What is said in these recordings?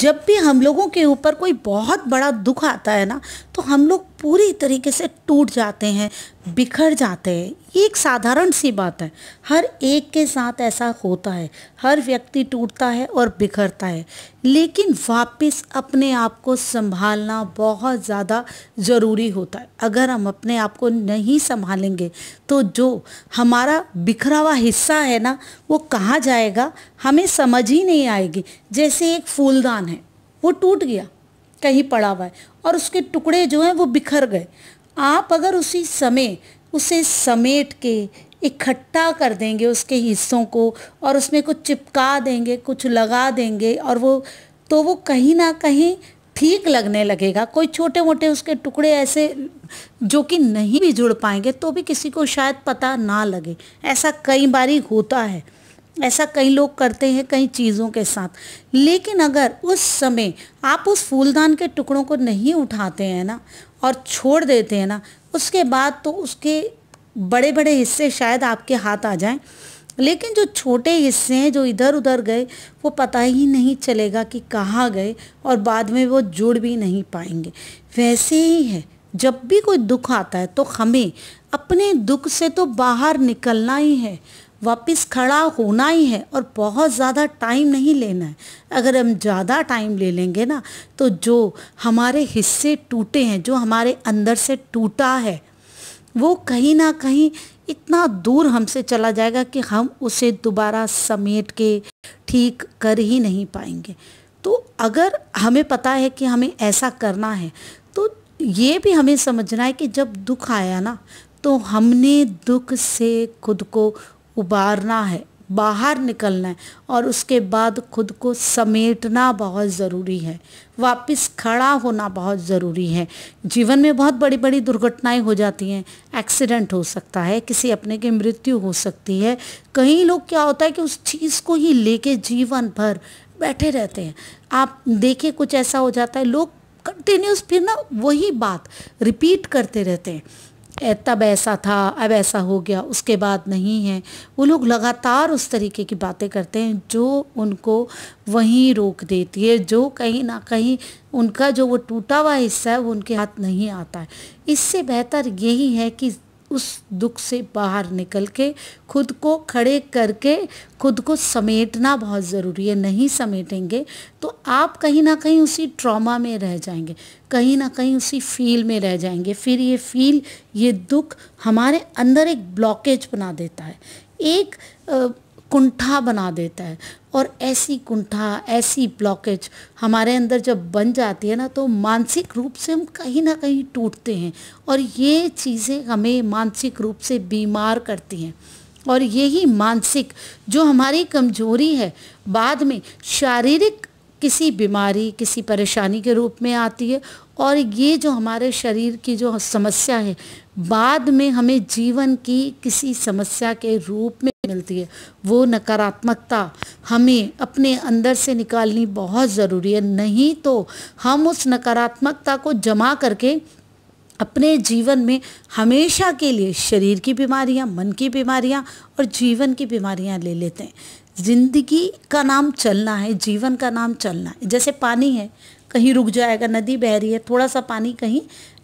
जब भी हम लोगों के ऊपर कोई बहुत बड़ा दुख आता है ना तो हम लोग पूरी तरीके से टूट जाते हैं बिखर जाते हैं ये एक साधारण सी बात है हर एक के साथ ऐसा होता है हर व्यक्ति टूटता है और बिखरता है लेकिन वापस अपने आप को संभालना बहुत ज़्यादा ज़रूरी होता है अगर हम अपने आप को नहीं संभालेंगे तो जो हमारा बिखरा हुआ हिस्सा है ना वो कहाँ जाएगा हमें समझ ही नहीं आएगी जैसे एक फूलदान है वो टूट गया कहीं पड़ा हुआ है और उसके टुकड़े जो हैं वो बिखर गए आप अगर उसी समय उसे समेट के इकट्ठा कर देंगे उसके हिस्सों को और उसमें कुछ चिपका देंगे कुछ लगा देंगे और वो तो वो कहीं ना कहीं ठीक लगने लगेगा कोई छोटे मोटे उसके टुकड़े ऐसे जो कि नहीं भी जुड़ पाएंगे तो भी किसी को शायद पता ना लगे ऐसा कई बारी होता है ऐसा कई लोग करते हैं कई चीज़ों के साथ लेकिन अगर उस समय आप उस फूलदान के टुकड़ों को नहीं उठाते हैं ना और छोड़ देते हैं ना उसके बाद तो उसके बड़े बड़े हिस्से शायद आपके हाथ आ जाएं लेकिन जो छोटे हिस्से हैं जो इधर उधर गए वो पता ही नहीं चलेगा कि कहाँ गए और बाद में वो जुड़ भी नहीं पाएंगे वैसे ही है जब भी कोई दुख आता है तो हमें अपने दुख से तो बाहर निकलना ही है वापस खड़ा होना ही है और बहुत ज़्यादा टाइम नहीं लेना है अगर हम ज़्यादा टाइम ले लेंगे ना तो जो हमारे हिस्से टूटे हैं जो हमारे अंदर से टूटा है वो कहीं ना कहीं इतना दूर हमसे चला जाएगा कि हम उसे दोबारा समेट के ठीक कर ही नहीं पाएंगे तो अगर हमें पता है कि हमें ऐसा करना है तो ये भी हमें समझना है कि जब दुख आया ना तो हमने दुख से खुद को उबारना है बाहर निकलना है और उसके बाद खुद को समेटना बहुत ज़रूरी है वापस खड़ा होना बहुत ज़रूरी है जीवन में बहुत बड़ी बड़ी दुर्घटनाएं हो जाती हैं एक्सीडेंट हो सकता है किसी अपने की मृत्यु हो सकती है कई लोग क्या होता है कि उस चीज़ को ही लेके जीवन भर बैठे रहते हैं आप देखिए कुछ ऐसा हो जाता है लोग कंटिन्यूस फिर ना वही बात रिपीट करते रहते हैं तब ऐसा था अब ऐसा हो गया उसके बाद नहीं है वो लोग लगातार उस तरीके की बातें करते हैं जो उनको वहीं रोक देती है जो कहीं ना कहीं उनका जो वो टूटा हुआ हिस्सा है वो उनके हाथ नहीं आता है इससे बेहतर यही है कि उस दुख से बाहर निकल के खुद को खड़े करके खुद को समेटना बहुत ज़रूरी है नहीं समेटेंगे तो आप कहीं ना कहीं उसी ट्रॉमा में रह जाएंगे कहीं ना कहीं उसी फील में रह जाएंगे फिर ये फील ये दुख हमारे अंदर एक ब्लॉकेज बना देता है एक कुंठा बना देता है और ऐसी कुंठा ऐसी ब्लॉकेज हमारे अंदर जब बन जाती है ना तो मानसिक रूप से हम कहीं ना कहीं टूटते हैं और ये चीज़ें हमें मानसिक रूप से बीमार करती हैं और यही मानसिक जो हमारी कमजोरी है बाद में शारीरिक किसी बीमारी किसी परेशानी के रूप में आती है और ये जो हमारे शरीर की जो समस्या है बाद में हमें जीवन की किसी समस्या के रूप में मिलती है वो नकारात्मकता हमें अपने अंदर से निकालनी बहुत ज़रूरी है नहीं तो हम उस नकारात्मकता को जमा करके अपने जीवन में हमेशा के लिए शरीर की बीमारियां मन की बीमारियां और जीवन की बीमारियां ले लेते हैं ज़िंदगी का नाम चलना है जीवन का नाम चलना है जैसे पानी है कहीं रुक जाएगा नदी बह रही है थोड़ा सा पानी कहीं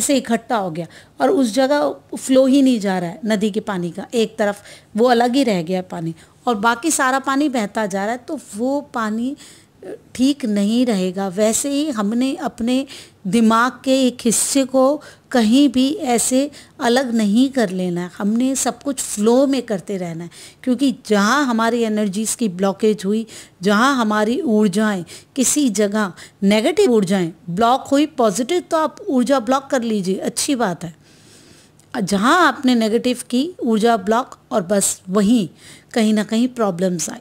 ऐसे इकट्ठा हो गया और उस जगह फ्लो ही नहीं जा रहा है नदी के पानी का एक तरफ वो अलग ही रह गया पानी और बाकी सारा पानी बहता जा रहा है तो वो पानी ठीक नहीं रहेगा वैसे ही हमने अपने दिमाग के एक हिस्से को कहीं भी ऐसे अलग नहीं कर लेना है हमने सब कुछ फ्लो में करते रहना है क्योंकि जहाँ हमारी एनर्जीज़ की ब्लॉकेज हुई जहाँ हमारी ऊर्जाएं किसी जगह नेगेटिव ऊर्जाएं ब्लॉक हुई पॉजिटिव तो आप ऊर्जा ब्लॉक कर लीजिए अच्छी बात है जहाँ आपने नेगेटिव की ऊर्जा ब्लॉक और बस वहीं कहीं ना कहीं प्रॉब्लम्स आई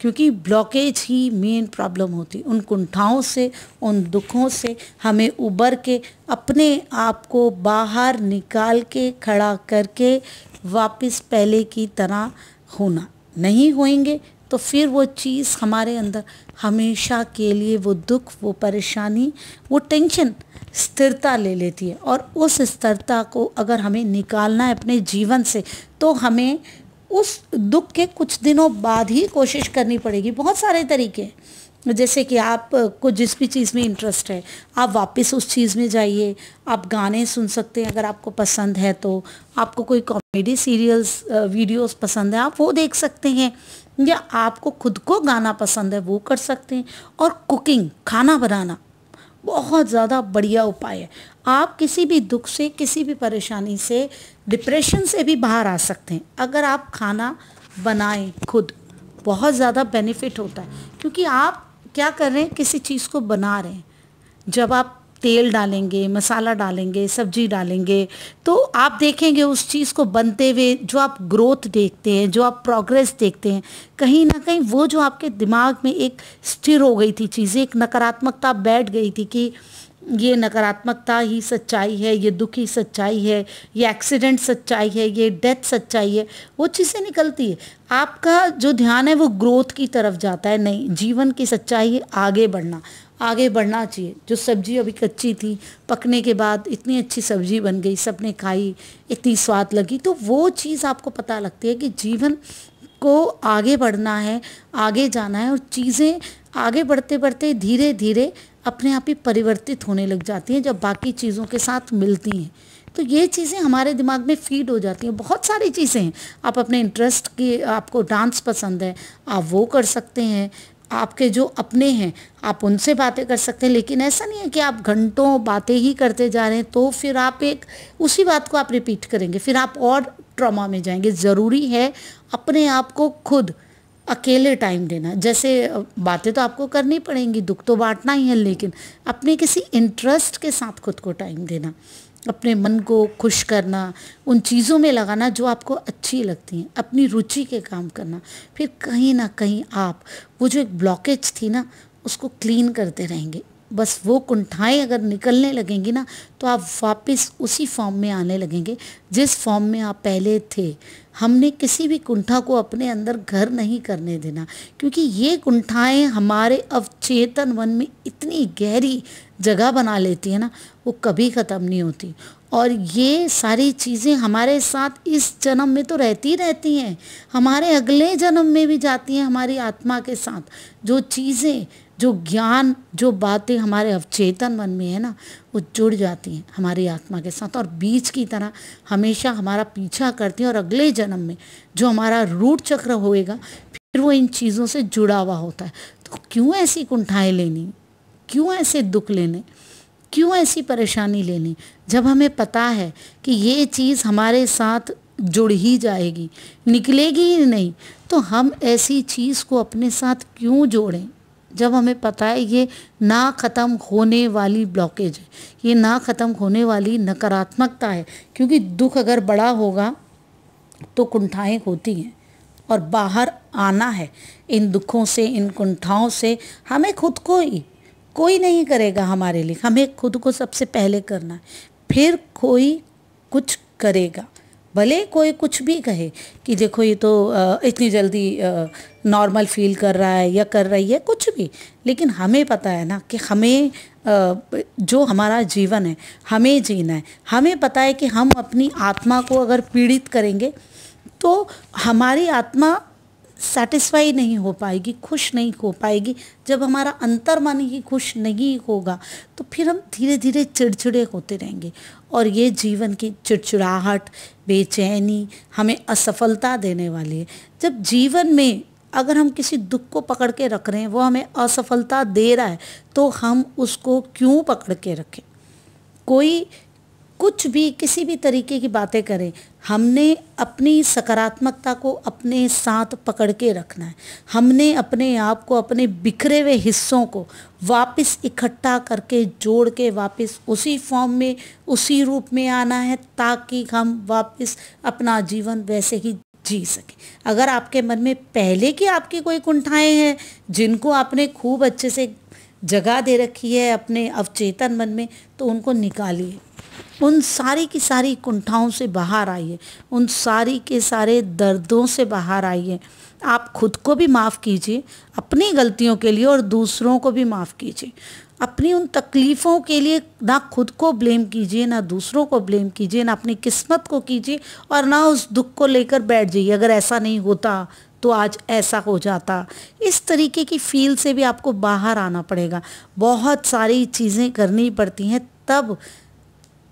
क्योंकि ब्लॉकेज ही मेन प्रॉब्लम होती उन कुंठाओं से उन दुखों से हमें उबर के अपने आप को बाहर निकाल के खड़ा करके वापस पहले की तरह होना नहीं होएंगे तो फिर वो चीज़ हमारे अंदर हमेशा के लिए वो दुख वो परेशानी वो टेंशन स्थिरता ले लेती है और उस स्थिरता को अगर हमें निकालना है अपने जीवन से तो हमें उस दुख के कुछ दिनों बाद ही कोशिश करनी पड़ेगी बहुत सारे तरीके जैसे कि आप को जिस भी चीज़ में इंटरेस्ट है आप वापस उस चीज़ में जाइए आप गाने सुन सकते हैं अगर आपको पसंद है तो आपको कोई कॉमेडी सीरियल्स वीडियोस पसंद है आप वो देख सकते हैं या आपको खुद को गाना पसंद है वो कर सकते हैं और कुकिंग खाना बनाना बहुत ज़्यादा बढ़िया उपाय है आप किसी भी दुख से किसी भी परेशानी से डिप्रेशन से भी बाहर आ सकते हैं अगर आप खाना बनाएं खुद बहुत ज़्यादा बेनिफिट होता है क्योंकि आप क्या कर रहे हैं किसी चीज़ को बना रहे हैं जब आप तेल डालेंगे मसाला डालेंगे सब्जी डालेंगे तो आप देखेंगे उस चीज़ को बनते हुए जो आप ग्रोथ देखते हैं जो आप प्रोग्रेस देखते हैं कहीं ना कहीं वो जो आपके दिमाग में एक स्थिर हो गई थी चीज़ें एक नकारात्मकता बैठ गई थी कि ये नकारात्मकता ही सच्चाई है ये दुख ही सच्चाई है ये एक्सीडेंट सच्चाई है ये डेथ सच्चाई है वो चीज़ें निकलती है आपका जो ध्यान है वो ग्रोथ की तरफ जाता है नहीं जीवन की सच्चाई है आगे बढ़ना आगे बढ़ना चाहिए जो सब्जी अभी कच्ची थी पकने के बाद इतनी अच्छी सब्जी बन गई सबने खाई इतनी स्वाद लगी तो वो चीज़ आपको पता लगती है कि जीवन को आगे बढ़ना है आगे जाना है और चीज़ें आगे बढ़ते बढ़ते धीरे धीरे अपने आप ही परिवर्तित होने लग जाती हैं जब बाकी चीज़ों के साथ मिलती हैं तो ये चीज़ें हमारे दिमाग में फीड हो जाती हैं बहुत सारी चीज़ें हैं आप अपने इंटरेस्ट की आपको डांस पसंद है आप वो कर सकते हैं आपके जो अपने हैं आप उनसे बातें कर सकते हैं लेकिन ऐसा नहीं है कि आप घंटों बातें ही करते जा रहे हैं तो फिर आप एक उसी बात को आप रिपीट करेंगे फिर आप और ट्रॉमा में जाएंगे ज़रूरी है अपने आप को खुद अकेले टाइम देना जैसे बातें तो आपको करनी पड़ेंगी दुख तो बांटना ही है लेकिन अपने किसी इंटरेस्ट के साथ खुद को टाइम देना अपने मन को खुश करना उन चीज़ों में लगाना जो आपको अच्छी लगती हैं अपनी रुचि के काम करना फिर कहीं ना कहीं आप वो जो एक ब्लॉकेज थी ना उसको क्लीन करते रहेंगे बस वो कुंठाएं अगर निकलने लगेंगी ना तो आप वापस उसी फॉर्म में आने लगेंगे जिस फॉर्म में आप पहले थे हमने किसी भी कुंठा को अपने अंदर घर नहीं करने देना क्योंकि ये कुंठाएं हमारे अवचेतन मन में इतनी गहरी जगह बना लेती है ना वो कभी ख़त्म नहीं होती और ये सारी चीज़ें हमारे साथ इस जन्म में तो रहती रहती हैं हमारे अगले जन्म में भी जाती हैं हमारी आत्मा के साथ जो चीज़ें जो ज्ञान जो बातें हमारे अवचेतन मन में है ना वो जुड़ जाती हैं हमारी आत्मा के साथ और बीज की तरह हमेशा हमारा पीछा करती हैं और अगले जन्म में जो हमारा रूट चक्र होएगा फिर वो इन चीज़ों से जुड़ा हुआ होता है तो क्यों ऐसी कुंठाएँ लेनी क्यों ऐसे दुख लेने क्यों ऐसी परेशानी लेनी जब हमें पता है कि ये चीज़ हमारे साथ जुड़ ही जाएगी निकलेगी ही नहीं तो हम ऐसी चीज़ को अपने साथ क्यों जोड़ें जब हमें पता है ये ना ख़त्म होने वाली ब्लॉकेज है ये ना ख़त्म होने वाली नकारात्मकता है क्योंकि दुख अगर बड़ा होगा तो कुंठाएँ होती हैं और बाहर आना है इन दुखों से इन कुंठाओं से हमें खुद को ही कोई नहीं करेगा हमारे लिए हमें खुद को सबसे पहले करना है फिर कोई कुछ करेगा भले कोई कुछ भी कहे कि देखो ये तो इतनी जल्दी नॉर्मल फील कर रहा है या कर रही है कुछ भी लेकिन हमें पता है ना कि हमें जो हमारा जीवन है हमें जीना है हमें पता है कि हम अपनी आत्मा को अगर पीड़ित करेंगे तो हमारी आत्मा सेटिस्फाई नहीं हो पाएगी खुश नहीं हो पाएगी जब हमारा अंतर मन ही खुश नहीं होगा तो फिर हम धीरे धीरे चिड़चिड़े होते रहेंगे और ये जीवन की चिड़चिड़ाहट बेचैनी हमें असफलता देने वाली है जब जीवन में अगर हम किसी दुख को पकड़ के रख रहे हैं वो हमें असफलता दे रहा है तो हम उसको क्यों पकड़ के रखें कोई कुछ भी किसी भी तरीके की बातें करें हमने अपनी सकारात्मकता को अपने साथ पकड़ के रखना है हमने अपने आप को अपने बिखरे हुए हिस्सों को वापस इकट्ठा करके जोड़ के वापस उसी फॉर्म में उसी रूप में आना है ताकि हम वापस अपना जीवन वैसे ही जी सकें अगर आपके मन में पहले की आपकी कोई कुंठाएं हैं जिनको आपने खूब अच्छे से जगह दे रखी है अपने अवचेतन मन में तो उनको निकालिए उन सारी की सारी कुंठाओं से बाहर आइए उन सारी के सारे दर्दों से बाहर आइए आप खुद को भी माफ़ कीजिए अपनी गलतियों के लिए और दूसरों को भी माफ़ कीजिए अपनी उन तकलीफ़ों के लिए ना खुद को ब्लेम कीजिए ना दूसरों को ब्लेम कीजिए ना अपनी किस्मत को कीजिए और ना उस दुख को लेकर बैठ जाइए अगर ऐसा नहीं होता तो आज ऐसा हो जाता इस तरीके की फील से भी आपको बाहर आना पड़ेगा बहुत सारी चीज़ें करनी पड़ती हैं तब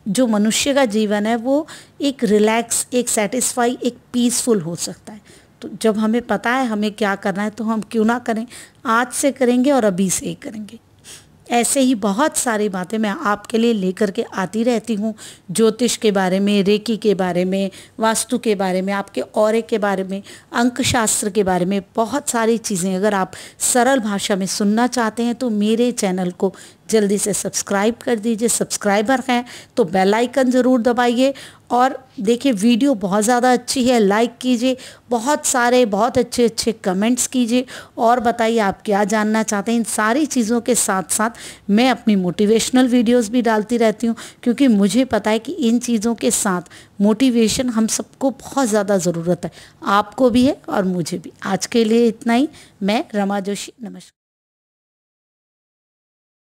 जो मनुष्य का जीवन है वो एक रिलैक्स एक सेटिस्फाई एक पीसफुल हो सकता है तो जब हमें पता है हमें क्या करना है तो हम क्यों ना करें आज से करेंगे और अभी से ही करेंगे ऐसे ही बहुत सारी बातें मैं आपके लिए लेकर के आती रहती हूँ ज्योतिष के बारे में रेकी के बारे में वास्तु के बारे में आपके और के बारे में अंकशास्त्र के बारे में बहुत सारी चीज़ें अगर आप सरल भाषा में सुनना चाहते हैं तो मेरे चैनल को जल्दी से सब्सक्राइब कर दीजिए सब्सक्राइबर हैं तो बेल आइकन ज़रूर दबाइए और देखिए वीडियो बहुत ज़्यादा अच्छी है लाइक कीजिए बहुत सारे बहुत अच्छे अच्छे कमेंट्स कीजिए और बताइए आप क्या जानना चाहते हैं इन सारी चीज़ों के साथ साथ मैं अपनी मोटिवेशनल वीडियोस भी डालती रहती हूँ क्योंकि मुझे पता है कि इन चीज़ों के साथ मोटिवेशन हम सबको बहुत ज़्यादा ज़रूरत है आपको भी है और मुझे भी आज के लिए इतना ही मैं रमा जोशी नमस्कार